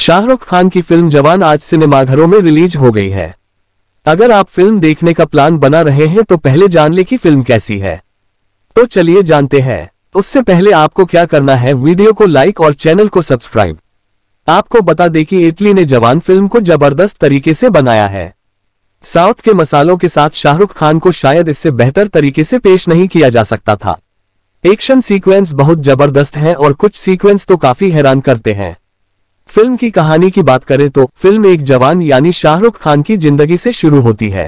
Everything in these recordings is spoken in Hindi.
शाहरुख खान की फिल्म जवान आज सिनेमाघरों में रिलीज हो गई है अगर आप फिल्म देखने का प्लान बना रहे हैं तो पहले जान ले कि फिल्म कैसी है तो चलिए जानते हैं उससे पहले आपको क्या करना है वीडियो को लाइक और चैनल को सब्सक्राइब आपको बता दें कि इटली ने जवान फिल्म को जबरदस्त तरीके से बनाया है साउथ के मसालों के साथ शाहरुख खान को शायद इससे बेहतर तरीके से पेश नहीं किया जा सकता था एक्शन सीक्वेंस बहुत जबरदस्त है और कुछ सीक्वेंस तो काफी हैरान करते हैं फिल्म की कहानी की बात करें तो फिल्म एक जवान यानी शाहरुख खान की जिंदगी से शुरू होती है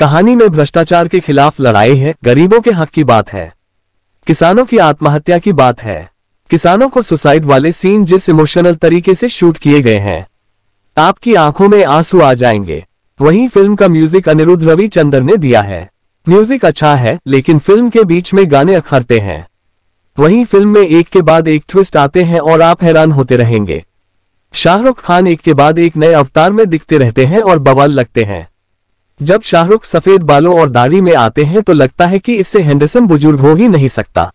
कहानी में भ्रष्टाचार के खिलाफ लड़ाई है गरीबों के हक की बात है किसानों की आत्महत्या की बात है किसानों को सुसाइड वाले सीन जिस इमोशनल तरीके से शूट किए गए हैं आपकी आंखों में आंसू आ जाएंगे वहीं फिल्म का म्यूजिक अनिरुद्ध रवि ने दिया है म्यूजिक अच्छा है लेकिन फिल्म के बीच में गाने अखरते हैं वहीं फिल्म में एक के बाद एक ट्विस्ट आते हैं और आप हैरान होते रहेंगे शाहरुख खान एक के बाद एक नए अवतार में दिखते रहते हैं और बवाल लगते हैं जब शाहरुख सफेद बालों और दाढ़ी में आते हैं तो लगता है कि इससे हैंडरसन बुजुर्ग हो ही नहीं सकता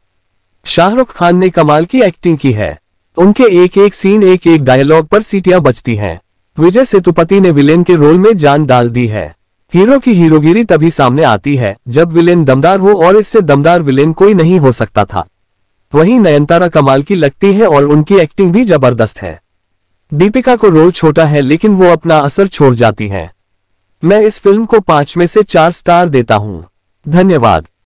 शाहरुख खान ने कमाल की एक्टिंग की है उनके एक एक सीन एक एक डायलॉग पर सीटियां बचती हैं विजय सेतुपति ने विलेन के रोल में जान डाल दी है हीरो की हीरोगिरी तभी सामने आती है जब विलेन दमदार हो और इससे दमदार विलेन कोई नहीं हो सकता था वहीं नयनतारा कमाल की लगती है और उनकी एक्टिंग भी जबरदस्त है दीपिका को रोल छोटा है लेकिन वो अपना असर छोड़ जाती है मैं इस फिल्म को पांच में से चार स्टार देता हूँ धन्यवाद